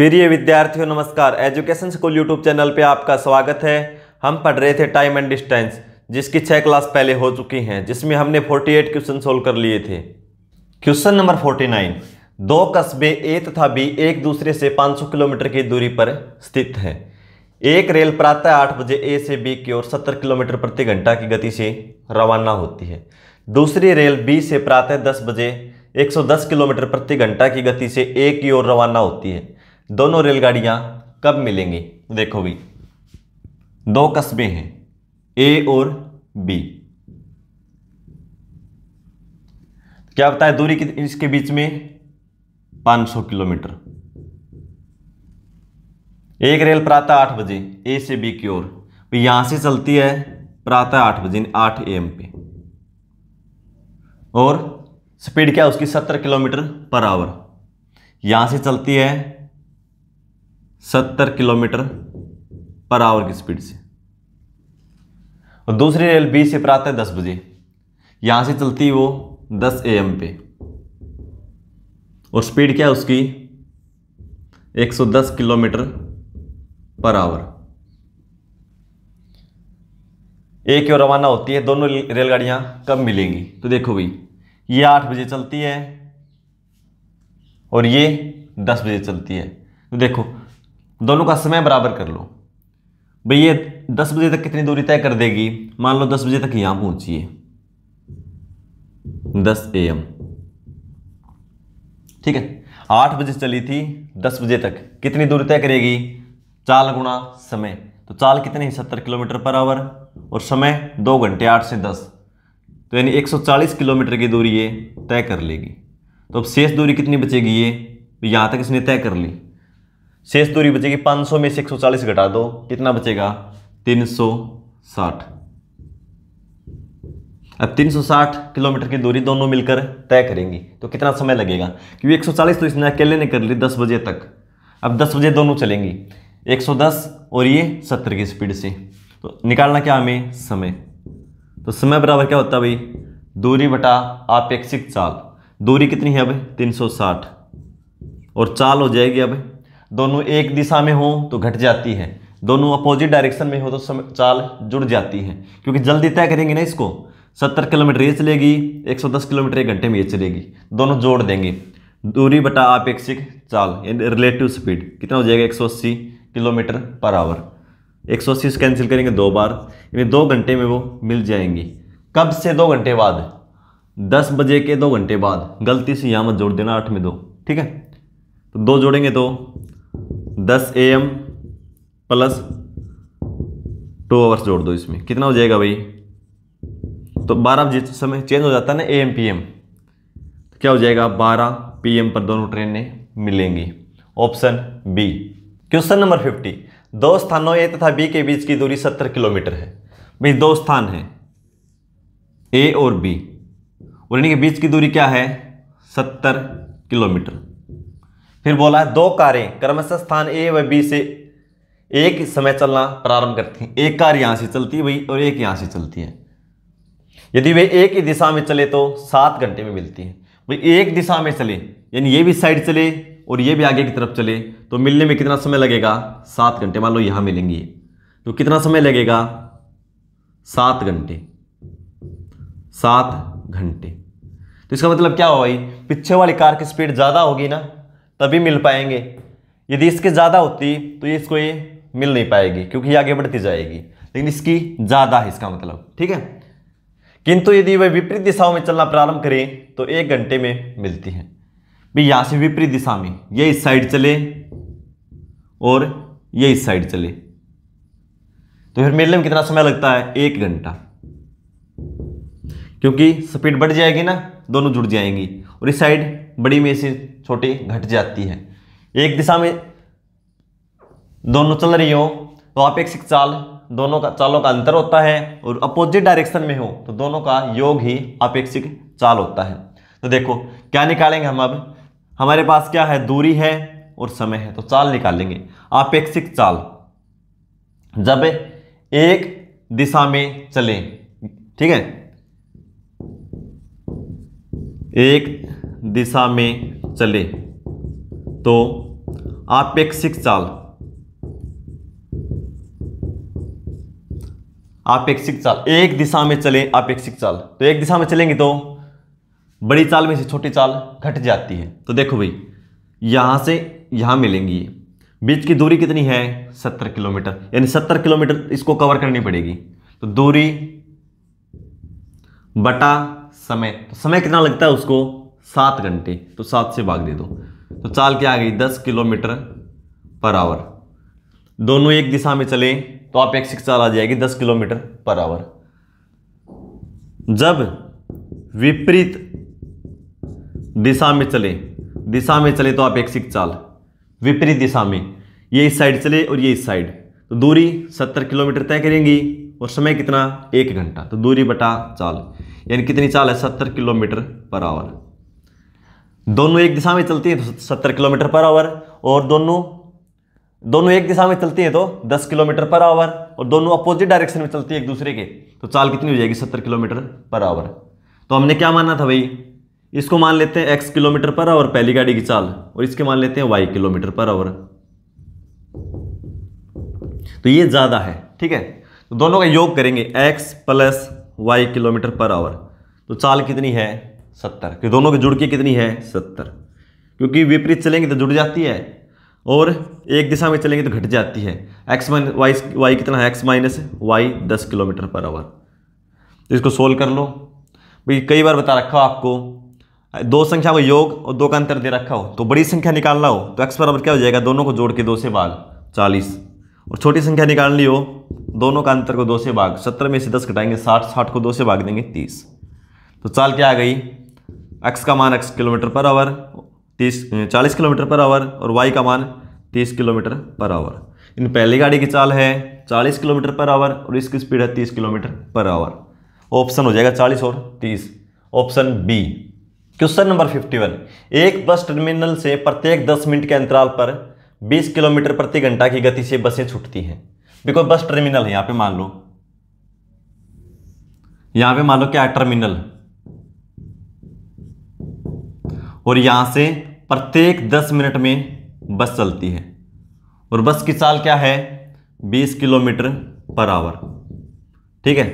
प्रिय विद्यार्थियों नमस्कार एजुकेशन स्कूल यूट्यूब चैनल पे आपका स्वागत है हम पढ़ रहे थे टाइम एंड डिस्टेंस जिसकी छः क्लास पहले हो चुकी हैं जिसमें हमने 48 क्वेश्चन सोल्व कर लिए थे क्वेश्चन नंबर 49 दो कस्बे ए तथा बी एक दूसरे से 500 किलोमीटर की दूरी पर स्थित है एक रेल प्रातः आठ बजे ए से बी की ओर सत्तर किलोमीटर प्रति घंटा की गति से रवाना होती है दूसरी रेल बी से प्रातः दस बजे एक किलोमीटर प्रति घंटा की गति से ए की ओर रवाना होती है दोनों रेलगाड़ियां कब मिलेंगी देखो भी दो कस्बे हैं ए और बी क्या बताए दूरी कि इसके बीच में 500 किलोमीटर एक रेल प्रातः आठ बजे ए से बी की ओर तो यहां से चलती है प्रातः आठ बजे आठ ए एम पे और स्पीड क्या उसकी सत्तर किलोमीटर पर आवर यहां से चलती है सत्तर किलोमीटर पर आवर की स्पीड से और दूसरी रेल बी से प्रातः दस बजे यहां से चलती वो दस ए एम पे और स्पीड क्या है उसकी 110 किलोमीटर पर आवर एक और रवाना होती है दोनों रेलगाड़ियां कब मिलेंगी तो देखो भाई ये आठ बजे चलती है और ये दस बजे चलती है तो देखो दोनों का समय बराबर कर लो भाई ये दस बजे तक कितनी दूरी तय कर देगी मान लो दस बजे तक यहाँ पहुंचिए दस ए एम ठीक है आठ बजे चली थी दस बजे तक कितनी दूरी तय करेगी चाल गुणा समय तो चाल कितनी है सत्तर किलोमीटर पर आवर और समय दो घंटे आठ से दस तो यानी एक सौ चालीस किलोमीटर की दूरी ये तय कर लेगी तो अब शेष दूरी कितनी बचेगी ये यहां यहाँ तक इसने तय कर ली शेष दूरी बचेगी 500 में 140 घटा दो कितना बचेगा 360 अब 360 किलोमीटर की दूरी दोनों मिलकर तय करेंगी तो कितना समय लगेगा क्योंकि 140 तो इसने अकेले ने कर ली 10 बजे तक अब 10 बजे दोनों चलेंगी 110 और ये 70 की स्पीड से तो निकालना क्या हमें समय तो समय बराबर क्या होता है भाई दूरी बटा आपेक्षिक चाल दूरी कितनी है अब तीन और चाल हो जाएगी अब दोनों एक दिशा में हो तो घट जाती है दोनों अपोजिट डायरेक्शन में हो तो चाल जुड़ जाती है क्योंकि जल्दी तय करेंगे ना इसको सत्तर किलोमीटर ये चलेगी एक सौ दस किलोमीटर एक घंटे में ये चलेगी दोनों जोड़ देंगे दूरी बटा आपेक्षिक चाल रिलेटिव स्पीड कितना हो जाएगा एक सौ अस्सी किलोमीटर पर आवर एक सौ अस्सी कैंसिल करेंगे दो बार यानी दो घंटे में वो मिल जाएंगी कब से दो घंटे बाद दस बजे के दो घंटे बाद गलती से यहाँ मत जोड़ देना आठ में दो ठीक है तो दो जोड़ेंगे तो दस A M plus two hours जोड़ दो इसमें कितना हो जाएगा भाई तो बारह जिस समय चेंज हो जाता है ना ए एम पी एम क्या हो जाएगा बारह पी एम पर दोनों ट्रेनें मिलेंगी option B question number fifty दो स्थानों ए तथा बी के बीच की दूरी सत्तर किलोमीटर है भाई दो स्थान हैं ए और बी और इनके बीच की दूरी क्या है सत्तर किलोमीटर फिर बोला दो कारें क्रमश स्थान ए व बी से एक समय चलना प्रारंभ करती हैं एक कार यहाँ से चलती है भाई और एक यहाँ से चलती है यदि वे एक ही दिशा में चले तो सात घंटे में मिलती हैं भाई एक दिशा में चले यानी ये भी साइड चले और ये भी आगे की तरफ चले तो मिलने में कितना समय लगेगा सात घंटे मान लो यहाँ मिलेंगी तो कितना समय लगेगा सात घंटे सात घंटे तो इसका मतलब क्या हुआ भाई पीछे वाली कार की स्पीड ज़्यादा होगी ना तभी मिल पाएंगे यदि इसके ज़्यादा होती तो ये इसको ये मिल नहीं पाएगी क्योंकि ये आगे बढ़ती जाएगी लेकिन इसकी ज़्यादा है इसका मतलब ठीक है किंतु यदि वह विपरीत दिशाओं में चलना प्रारंभ करें तो एक घंटे में मिलती है भाई यहाँ से विपरीत दिशा में ये इस साइड चले और ये इस साइड चले तो फिर मिलने में कितना समय लगता है एक घंटा क्योंकि स्पीड बढ़ जाएगी ना दोनों जुड़ जाएंगी और इस साइड बड़ी में से छोटी घट जाती है एक दिशा में दोनों चल रही हो तो आपेक्षिक चाल दोनों का चालों का अंतर होता है और अपोजिट डायरेक्शन में हो तो दोनों का योग ही अपेक्षिक चाल होता है तो देखो क्या निकालेंगे हम अब हमारे पास क्या है दूरी है और समय है तो चाल निकालेंगे अपेक्षिक चाल जब एक दिशा में चले ठीक है एक दिशा में चले तो आपेक्षिक चाल आपेक्षिक चाल एक दिशा में चले आपेक्षिक चाल तो एक दिशा में चलेंगे तो बड़ी चाल में से छोटी चाल घट जाती है तो देखो भाई यहां से यहां मिलेंगी बीच की दूरी कितनी है सत्तर किलोमीटर यानी सत्तर किलोमीटर इसको कवर करनी पड़ेगी तो दूरी बटा समय तो समय कितना लगता है उसको सात घंटे तो सात से भाग दे दो तो चाल क्या आ गई दस किलोमीटर पर आवर दोनों एक दिशा में चले तो आप एक सिक्स चाल आ जाएगी दस किलोमीटर पर आवर जब विपरीत दिशा में चले दिशा में चले तो आप एक सिक्स चाल विपरीत दिशा में ये इस साइड चले और ये इस साइड तो दूरी सत्तर किलोमीटर तय करेंगी और समय कितना एक घंटा तो दूरी बटा चाल यानी कितनी चाल है सत्तर किलोमीटर पर आवर दोनों एक दिशा में चलती हैं तो सत्तर किलोमीटर पर आवर और दोनों दोनों एक दिशा में चलती हैं तो दस किलोमीटर पर आवर और दोनों अपोजिट डायरेक्शन में चलती है एक दूसरे के तो चाल कितनी हो जाएगी सत्तर किलोमीटर पर आवर तो हमने क्या माना था भाई इसको मान लेते हैं एक्स किलोमीटर पर आवर पहली गाड़ी की चाल और इसके मान लेते हैं वाई किलोमीटर पर आवर तो ये ज़्यादा है ठीक है तो दोनों का योग करेंगे X plus Y kilometre per hour तो चाल कितनी है सत्तर कि दोनों के जुड़ के कितनी है सत्तर क्योंकि विपरीत चलेंगे तो जुड़ जाती है और एक दिशा में चलेंगे तो घट जाती है एक्स माइन वाई वाई कितना है एक्स माइनस वाई दस किलोमीटर पर आवर तो इसको सोल्व कर लो भाई कई बार बता रखा हो आपको दो संख्या को योग और दो का अंतर दे रखा हो तो बड़ी संख्या निकालना हो तो एक्स बराबर क्या हो जाएगा दोनों को जोड़ के दो से भाग चालीस और छोटी संख्या निकालनी हो दोनों का अंतर को दो से भाग सत्तर में से दस घटाएंगे साठ साठ को दो से भाग देंगे तीस तो चाल क्या आ गई एक्स का मान एक्स किलोमीटर पर आवर तीस चालीस किलोमीटर पर आवर और वाई का मान तीस किलोमीटर पर आवर इन पहली गाड़ी की चाल है चालीस किलोमीटर पर आवर और इसकी स्पीड है तीस किलोमीटर पर आवर ऑप्शन हो जाएगा चालीस और तीस option B question number fifty one एक बस टर्मिनल से प्रत्येक दस मिनट के अंतराल पर बीस किलोमीटर प्रति घंटा की गति से बसें छूटती हैं बिकॉज बस टर्मिनल है यहाँ पे मान लो यहाँ पे मान लो क्या टर्मिनल और यहाँ से प्रत्येक दस मिनट में बस चलती है और बस की चाल क्या है बीस किलोमीटर पर आवर ठीक है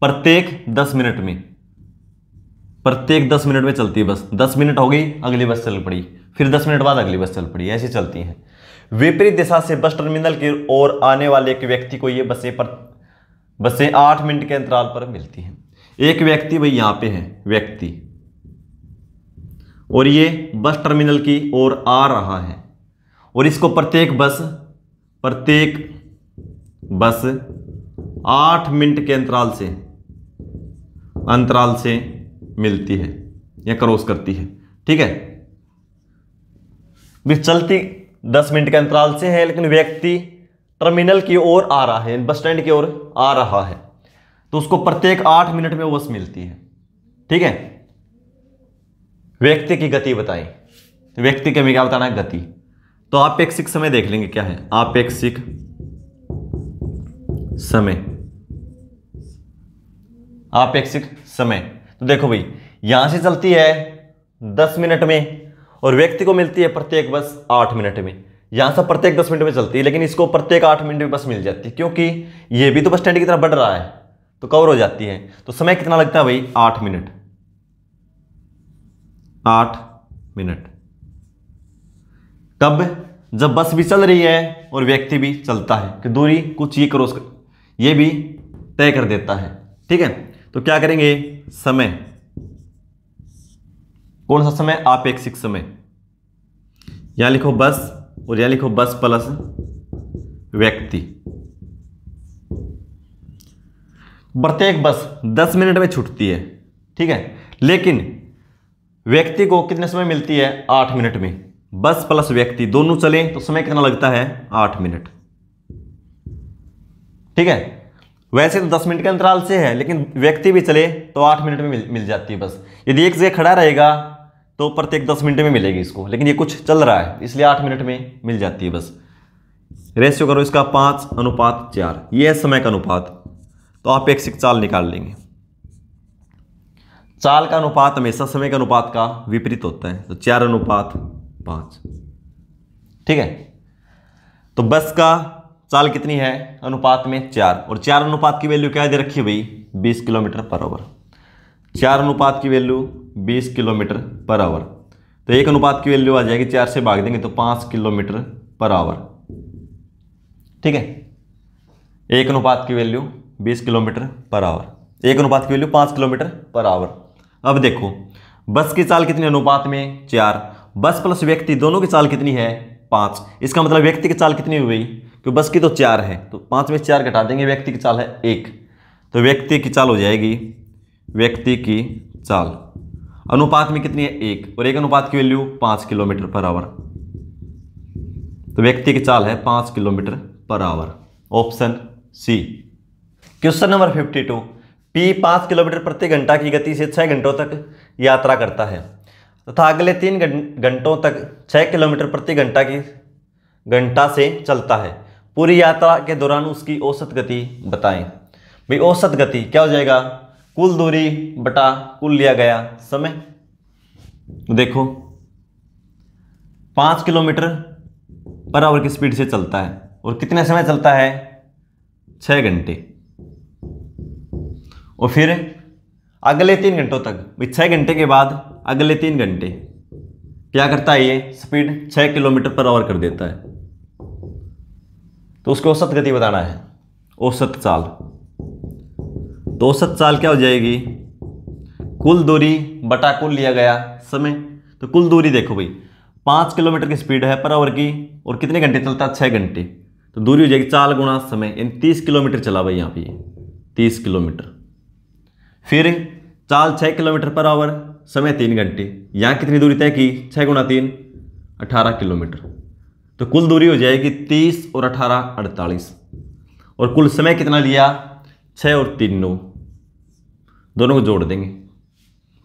प्रत्येक दस मिनट में प्रत्येक दस मिनट में चलती है बस दस मिनट हो गई अगली बस चल पड़ी फिर दस मिनट बाद अगली बस चल पड़ी ऐसी चलती हैं विपरीत दिशा से बस टर्मिनल की ओर आने वाले एक व्यक्ति को ये बसें पर बसें आठ मिनट के अंतराल पर मिलती हैं एक व्यक्ति भाई यहाँ पे है व्यक्ति और ये बस टर्मिनल की ओर आ रहा है और इसको प्रत्येक बस प्रत्येक बस आठ मिनट के अंतराल से अंतराल से मिलती है या क्रॉस करती है ठीक है भी चलती दस मिनट के अंतराल से है लेकिन व्यक्ति टर्मिनल की ओर आ रहा है बस स्टैंड की ओर आ रहा है तो उसको प्रत्येक आठ मिनट में बस मिलती है ठीक है व्यक्ति की गति बताई व्यक्ति के हमें क्या बताना है गति तो आपेक्षिक समय देख लेंगे क्या है आपेक्षिक समय आपेक्षिक समय तो देखो भाई यहां से चलती है दस मिनट में और व्यक्ति को मिलती है प्रत्येक बस आठ मिनट में यहां से प्रत्येक दस मिनट में चलती है लेकिन इसको प्रत्येक आठ मिनट में बस मिल जाती है क्योंकि ये भी तो बस स्टैंड की तरह बढ़ रहा है तो कवर हो जाती है तो समय कितना लगता है भाई आठ मिनट आठ मिनट कब जब बस भी चल रही है और व्यक्ति भी चलता है कि दूरी कुछ ये क्रॉस ये भी तय कर देता है ठीक है तो क्या करेंगे समय कौन सा समय आपेक्षिक समय या लिखो बस और या लिखो बस प्लस व्यक्ति प्रत्येक बस 10 मिनट में छूटती है ठीक है लेकिन व्यक्ति को कितने समय मिलती है आठ मिनट में बस प्लस व्यक्ति दोनों चले तो समय कितना लगता है आठ मिनट ठीक है वैसे तो दस मिनट के अंतराल से है लेकिन व्यक्ति भी चले तो आठ मिनट में मिल, मिल जाती है बस यदि एक जगह खड़ा रहेगा तो प्रत्येक दस मिनट में मिलेगी इसको लेकिन ये कुछ चल रहा है इसलिए आठ मिनट में मिल जाती है बस रेशियो करो इसका पाँच अनुपात चार ये है समय का अनुपात तो आप एक शिक्षा निकाल लेंगे चाल का अनुपात हमेशा समय के अनुपात का विपरीत होता है तो चार अनुपात पाँच ठीक है तो बस का चाल कितनी है अनुपात में चार और चार अनुपात की वैल्यू क्या दे रखी है भाई बीस किलोमीटर पर आवर चार अनुपात की वैल्यू बीस किलोमीटर पर आवर तो एक अनुपात की वैल्यू आ जाएगी चार से भाग देंगे तो पाँच किलोमीटर पर आवर ठीक है एक अनुपात की वैल्यू बीस किलोमीटर पर आवर एक अनुपात की वैल्यू पाँच किलोमीटर पर आवर अब देखो बस की चाल कितनी अनुपात में चार बस प्लस व्यक्ति दोनों की चाल कितनी है पाँच इसका मतलब व्यक्ति की चाल कितनी हुई कि तो बस की तो चार है तो पाँच में चार घटा देंगे व्यक्ति की चाल है एक तो व्यक्ति की चाल हो जाएगी व्यक्ति की चाल अनुपात में कितनी है एक और एक अनुपात की वैल्यू पाँच किलोमीटर पर आवर तो व्यक्ति की चाल है पाँच kilometre per hour option C question number fifty two P पाँच किलोमीटर प्रति घंटा की गति से छः घंटों तक यात्रा करता है तथा अगले तीन घंटों तक छः किलोमीटर प्रति घंटा की घंटा से चलता है पूरी यात्रा के दौरान उसकी औसत गति बताएं भाई औसत गति क्या हो जाएगा कुल दूरी बटा कुल लिया गया समय तो देखो पाँच किलोमीटर पर आवर की स्पीड से चलता है और कितने समय चलता है छः घंटे और फिर अगले तीन घंटों तक भाई छः घंटे के बाद अगले तीन घंटे क्या करता है ये स्पीड छः किलोमीटर पर आवर कर देता है तो उसको औसत गति बताना है औसत चाल तो औसत चाल क्या हो जाएगी कुल दूरी बटा कुल लिया गया समय तो कुल दूरी देखो भाई पाँच किलोमीटर की स्पीड है पर आवर की और कितने घंटे चलता है छः घंटे तो दूरी हो जाएगी चार गुणा समय यानी तीस किलोमीटर चला भाई यहाँ पे तीस किलोमीटर फिर चाल छः किलोमीटर पर आवर समय तीन घंटे यहाँ कितनी दूरी तय की छः गुणा तीन अठारह किलोमीटर तो कुल दूरी हो जाएगी तीस और अठारह अड़तालीस और कुल समय कितना लिया छः और तीन नौ दोनों को जोड़ देंगे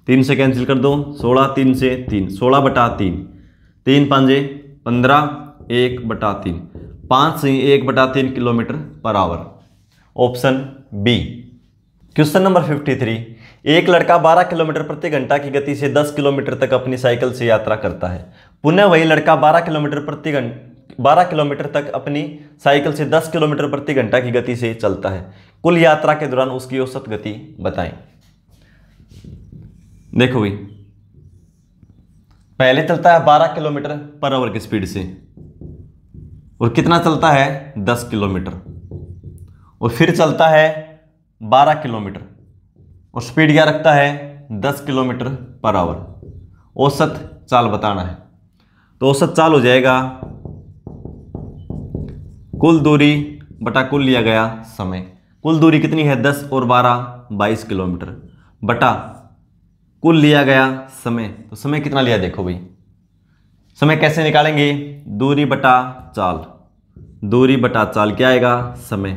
तीन से कैंसिल कर दो सोलह तीन से तीन सोलह बटा तीन तीन पाँच पंद्रह एक बटा तीन पाँच से एक बटा तीन kilometre per hour option B question number 53 एक लड़का 12 किलोमीटर प्रति घंटा की गति से 10 किलोमीटर तक अपनी साइकिल से यात्रा करता है पुनः वही लड़का 12 किलोमीटर प्रति घंटा 12 किलोमीटर तक अपनी साइकिल से 10 किलोमीटर प्रति घंटा की गति से चलता है कुल यात्रा के दौरान उसकी औसत गति बताएं देखो भाई पहले चलता है 12 किलोमीटर पर आवर की स्पीड से और कितना चलता है 10 किलोमीटर और फिर चलता है 12 किलोमीटर और स्पीड क्या रखता है 10 किलोमीटर पर आवर औसत चाल बताना है तो औसत चाल हो जाएगा कुल दूरी बटा कुल लिया गया समय कुल दूरी कितनी है 10 और 12 22 किलोमीटर बटा कुल लिया गया समय तो समय कितना लिया देखो भाई समय कैसे निकालेंगे दूरी बटा चाल दूरी बटा चाल क्या आएगा समय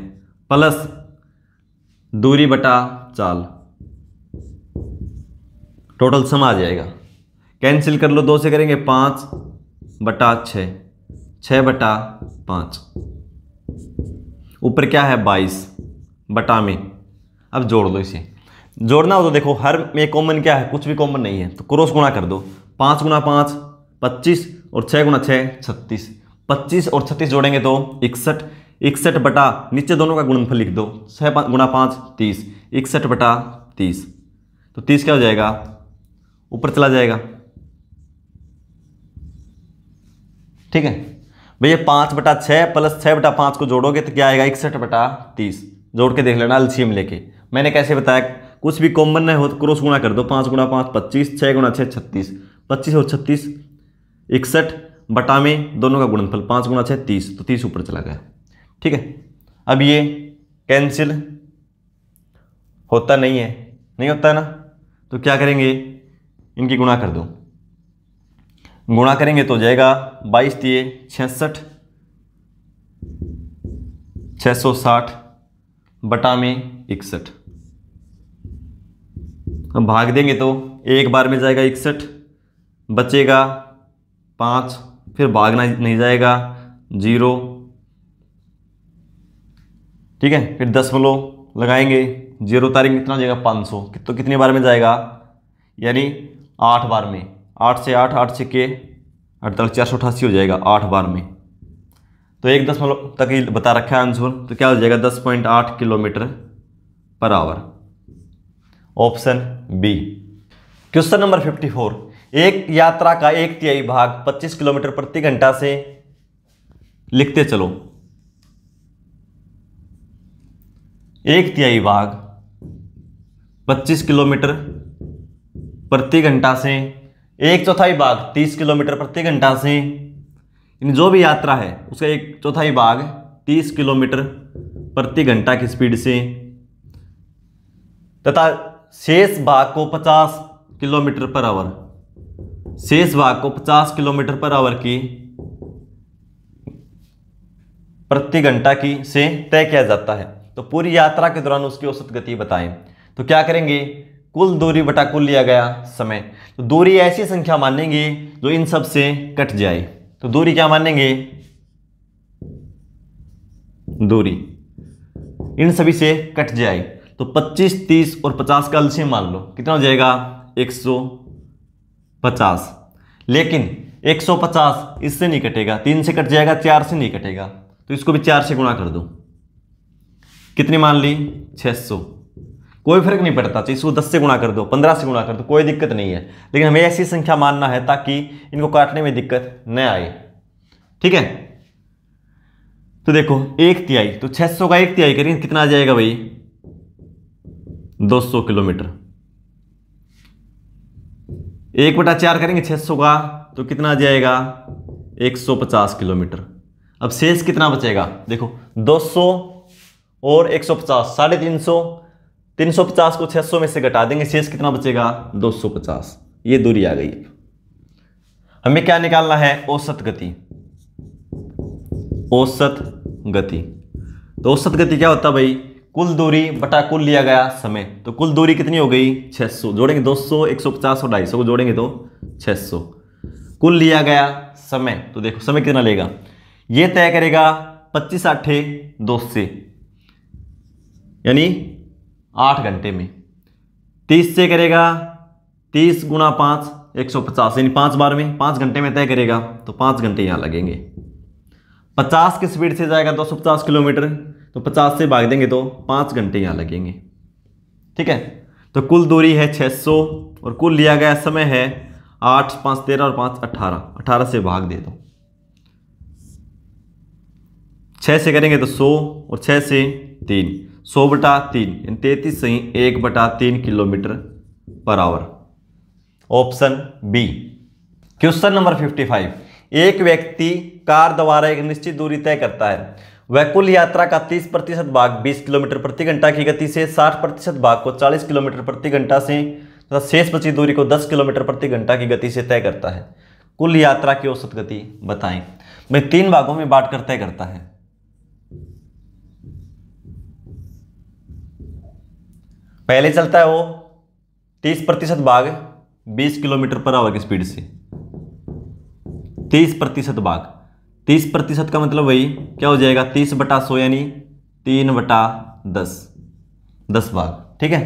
प्लस दूरी बटा चाल टोटल सम आ जाएगा कैंसिल कर लो दो से करेंगे पाँच बटा छ छः बटा पाँच ऊपर क्या है बाईस बटा में अब जोड़ दो इसे जोड़ना हो तो देखो हर में कॉमन क्या है कुछ भी कॉमन नहीं है तो क्रॉस गुणा कर दो पाँच गुना पाँच पच्चीस और छः गुना छः छत्तीस पच्चीस और छत्तीस जोड़ेंगे तो इकसठ इकसठ बटा नीचे दोनों का गुणनफल लिख दो छः गुणा पाँच तीस इकसठ बटा तीस तो तीस क्या हो जाएगा ऊपर चला जाएगा ठीक है भैया पाँच बटा छः प्लस छः बटा पाँच को जोड़ोगे तो क्या आएगा इकसठ बटा तीस जोड़ के देख लेना एल्शियम लेके मैंने कैसे बताया कुछ भी कॉमन नहीं हो तो क्रॉस गुणा कर दो पाँच गुणा पाँच पच्चीस छः गुणा छः छत्तीस पच्चीस और छत्तीस इकसठ बटा में दोनों का गुणनफल पाँच गुणा छः तीस तो तीस ऊपर चला गया ठीक है अब ये कैंसिल होता नहीं है नहीं होता है ना तो क्या करेंगे इनकी गुणा कर दो गुणा करेंगे तो जाएगा बाईस दिए छियासठ छः सौ साठ बटा में इकसठ हम भाग देंगे तो एक बार में जाएगा इकसठ बचेगा पाँच फिर भागना नहीं जाएगा जीरो ठीक है फिर दशमलव लगाएंगे जीरो तारीख कितना कितना जाएगा पाँच सौ तो कितने बार में जाएगा यानी आठ बार में आठ से आठ आठ से के अड़तालीस चार सौ अठासी हो जाएगा आठ बार में तो एक दशमलव तक ही बता रखा है आंसर तो क्या हो जाएगा दस पॉइंट आठ kilometre per hour option B question number fifty four एक यात्रा का एक तिहाई भाग पच्चीस किलोमीटर प्रति घंटा से लिखते चलो एक तिहाई भाग 25 किलोमीटर प्रति घंटा से एक चौथाई भाग 30 किलोमीटर प्रति घंटा से यानी जो भी यात्रा है उसका एक चौथाई भाग 30 किलोमीटर प्रति घंटा की स्पीड से तथा शेष भाग को 50 किलोमीटर पर आवर शेष भाग को 50 किलोमीटर पर आवर की प्रति घंटा की से तय किया जाता है तो पूरी यात्रा के दौरान उसकी औसत गति बताएं तो क्या करेंगे कुल दूरी बटा कुल लिया गया समय तो दूरी ऐसी संख्या मानेंगे जो इन सब से कट जाए तो दूरी क्या मानेंगे दूरी इन सभी से कट जाए तो 25, 30 और 50 का अलसी मान लो कितना हो जाएगा 150 लेकिन 150 इससे नहीं कटेगा तीन से कट जाएगा चार से नहीं कटेगा तो इसको भी चार से गुणा कर दो कितनी मान ली 600 कोई फर्क नहीं पड़ता चाहे इसको 10 से गुणा कर दो 15 से गुणा कर दो कोई दिक्कत नहीं है लेकिन हमें ऐसी संख्या मानना है ताकि इनको काटने में दिक्कत न आए ठीक है तो देखो एक तिहाई तो 600 का एक तिहाई करिए कितना आ जाएगा भाई 200 किलोमीटर एक बटा चार करेंगे 600 का तो कितना आ जाएगा 150 किलोमीटर अब शेष कितना बचेगा देखो 200 और 150 साढ़े तीन सौ तीन सौ पचास को 600 में से घटा देंगे शेष कितना बचेगा 250 ये दूरी आ गई हमें क्या निकालना है औसत गति औसत गति तो औसत गति क्या होता भाई कुल दूरी बटा कुल लिया गया समय तो कुल दूरी कितनी हो गई 600 जोड़ेंगे 200 150 और 250 को जोड़ेंगे तो 600 कुल लिया गया समय तो देखो समय कितना लेगा ये तय करेगा पच्चीस आठे दो से यानी आठ घंटे में तीस से करेगा तीस गुणा पाँच एक सौ पचास यानी पाँच बार में पाँच घंटे में तय करेगा तो पाँच घंटे यहाँ लगेंगे पचास की स्पीड से जाएगा दो सौ पचास किलोमीटर तो पचास से भाग देंगे तो पाँच घंटे यहाँ लगेंगे ठीक है तो कुल दूरी है छः सौ और कुल लिया गया समय है आठ पाँच तेरह और पाँच अट्ठारह अट्ठारह से भाग दे दो छः से करेंगे तो सौ और छः से तीन सौ बटा तीन तैतीस सही एक बटा तीन kilometre per hour option B question number fifty five एक व्यक्ति कार द्वारा एक निश्चित दूरी तय करता है वह कुल यात्रा का 30 प्रतिशत भाग 20 किलोमीटर प्रति घंटा की गति से 60 प्रतिशत भाग को 40 किलोमीटर प्रति घंटा से तथा शेष बची दूरी को 10 किलोमीटर प्रति घंटा की गति से तय करता है कुल यात्रा की औसत गति बताएं मैं तीन भागों में बांट कर तय करता है पहले चलता है वो तीस प्रतिशत भाग बीस किलोमीटर पर आवर की स्पीड से तीस प्रतिशत भाग तीस प्रतिशत का मतलब वही क्या हो जाएगा तीस बटा सौ यानी तीन बटा दस दस भाग ठीक है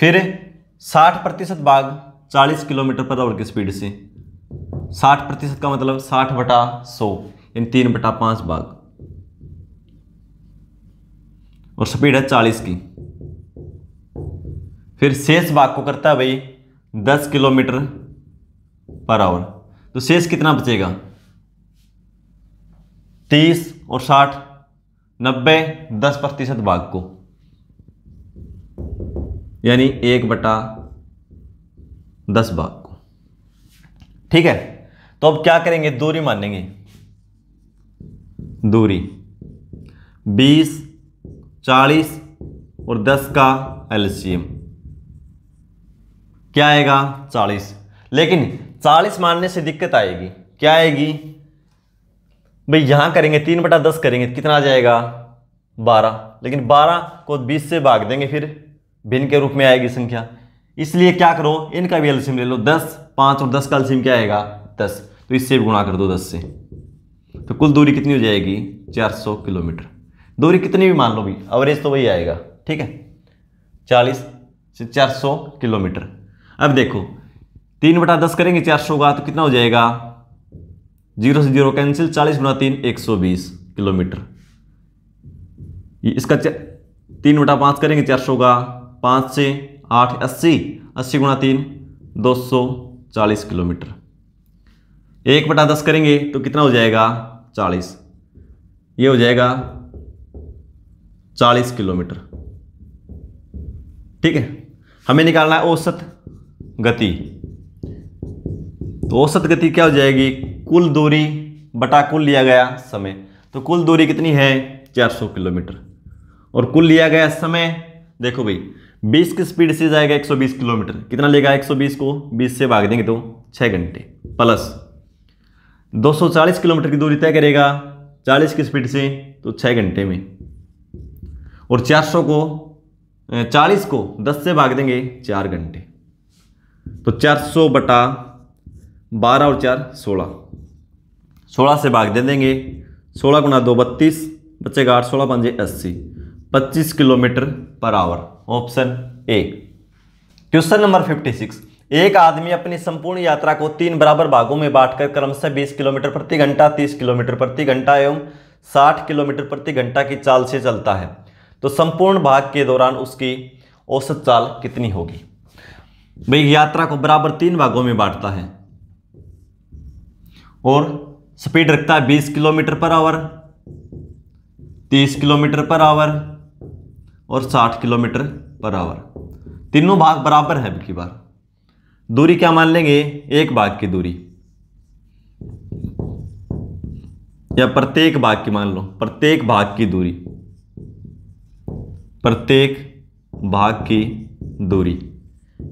फिर साठ प्रतिशत भाग चालीस किलोमीटर पर आवर की स्पीड से साठ प्रतिशत का मतलब साठ बटा सौ यानी तीन बटा पाँच भाग और स्पीड है चालीस की फिर शेष भाग को करता है भाई दस किलोमीटर पर आवर तो शेष कितना बचेगा तीस और साठ नब्बे दस प्रतिशत भाग को यानी एक बटा दस भाग को ठीक है तो अब क्या करेंगे दूरी मानेंगे दूरी बीस चालीस और दस का एलसीएम क्या आएगा चालीस लेकिन चालीस मानने से दिक्कत आएगी क्या आएगी भाई यहाँ करेंगे तीन बटा दस करेंगे कितना आ जाएगा बारह लेकिन बारह को बीस से भाग देंगे फिर भिन्न के रूप में आएगी संख्या इसलिए क्या करो इनका भी एल्सियम ले लो दस पाँच और दस का एल्सियम क्या आएगा दस तो इससे भी गुणा कर दो दस से तो कुल दूरी कितनी हो जाएगी चार सौ किलोमीटर दूरी कितनी भी मान लो भी एवरेज तो वही आएगा ठीक है चालीस से चार सौ किलोमीटर अब देखो तीन बटा दस करेंगे चार सौ का तो कितना हो जाएगा जीरो से जीरो कैंसिल चालीस गुना तीन एक सौ बीस किलोमीटर इसका तीन बटा पाँच करेंगे चार सौ का पाँच से आठ अस्सी अस्सी गुणा तीन दो सौ चालीस किलोमीटर एक बटा दस करेंगे तो कितना हो जाएगा चालीस ये हो जाएगा चालीस किलोमीटर ठीक है हमें निकालना है औसत गति तो औसत गति क्या हो जाएगी कुल दूरी बटा कुल लिया गया समय तो कुल दूरी कितनी है 400 किलोमीटर और कुल लिया गया समय देखो भाई 20 की स्पीड से जाएगा 120 किलोमीटर कितना लेगा 120 को 20 से भाग देंगे तो 6 घंटे प्लस 240 किलोमीटर की दूरी तय करेगा 40 की स्पीड से तो 6 घंटे में और 400 को 40 को 10 से भाग देंगे 4 घंटे तो चार सौ बटा बारह और चार सोलह सोलह से भाग दे देंगे सोलह गुना दो बत्तीस बचेगा आठ सोलह पंजे अस्सी पच्चीस kilometre per hour option A question number fifty six एक आदमी अपनी संपूर्ण यात्रा को तीन बराबर भागों में बांटकर क्रमशः बीस 20 किलोमीटर प्रति घंटा 30 किलोमीटर प्रति घंटा एवं 60 किलोमीटर प्रति घंटा की चाल से चलता है तो संपूर्ण भाग के दौरान उसकी औसत चाल कितनी होगी भाई यात्रा को बराबर तीन भागों में बांटता है और स्पीड रखता है 20 kilometre per our 30 kilometre per our और 60 किलोमीटर पर आवर तीनों भाग बराबर है अब की बार दूरी क्या मान लेंगे एक भाग की दूरी या प्रत्येक भाग की मान लो प्रत्येक भाग की दूरी प्रत्येक भाग की दूरी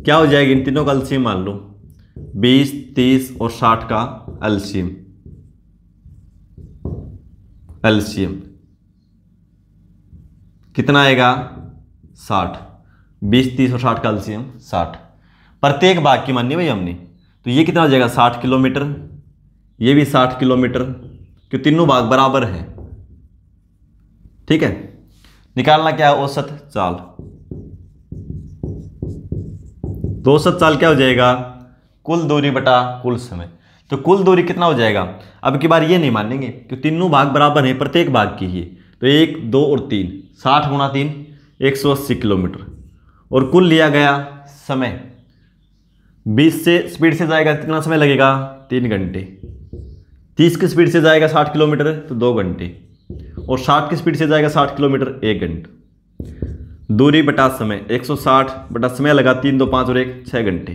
क्या हो जाएगी इन तीनों का एल्शियम मान लो 20, 30 और 60 का एल्शियम एल्शियम कितना आएगा 60 20, 30 और 60 का एल्शियम 60 प्रत्येक भाग की माननी भाई हमने तो ये कितना हो जाएगा 60 किलोमीटर ये भी 60 किलोमीटर क्यों तीनों भाग बराबर हैं ठीक है निकालना क्या है औसत चाल दो सत साल क्या हो जाएगा कुल दूरी बटा कुल समय तो कुल दूरी कितना हो जाएगा अब की बार ये नहीं मानेंगे कि तीनों भाग बराबर हैं प्रत्येक भाग की ही तो एक दो और तीन साठ गुणा तीन एक सौ अस्सी किलोमीटर और कुल लिया गया समय बीस से स्पीड से जाएगा कितना समय लगेगा तीन घंटे तीस की स्पीड से जाएगा साठ किलोमीटर तो दो घंटे और साठ की स्पीड से जाएगा साठ किलोमीटर एक घंटा दूरी बटा समय 160 बटा समय लगा तीन दो पाँच और एक छः घंटे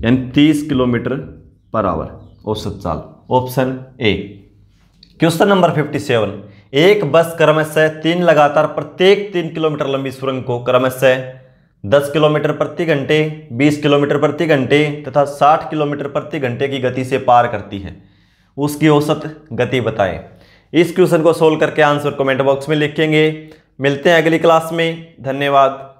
यानी तीस किलोमीटर पर आवर औसत चाल ऑप्शन ए क्वेश्चन नंबर 57 एक बस क्रमशः तीन लगातार प्रत्येक तीन किलोमीटर लंबी सुरंग को क्रमशः 10 किलोमीटर प्रति घंटे 20 किलोमीटर प्रति घंटे तथा 60 किलोमीटर प्रति घंटे की गति से पार करती है उसकी औसत गति बताएं इस क्वेश्चन को सोल्व करके आंसर कमेंट बॉक्स में लिखेंगे मिलते हैं अगली क्लास में धन्यवाद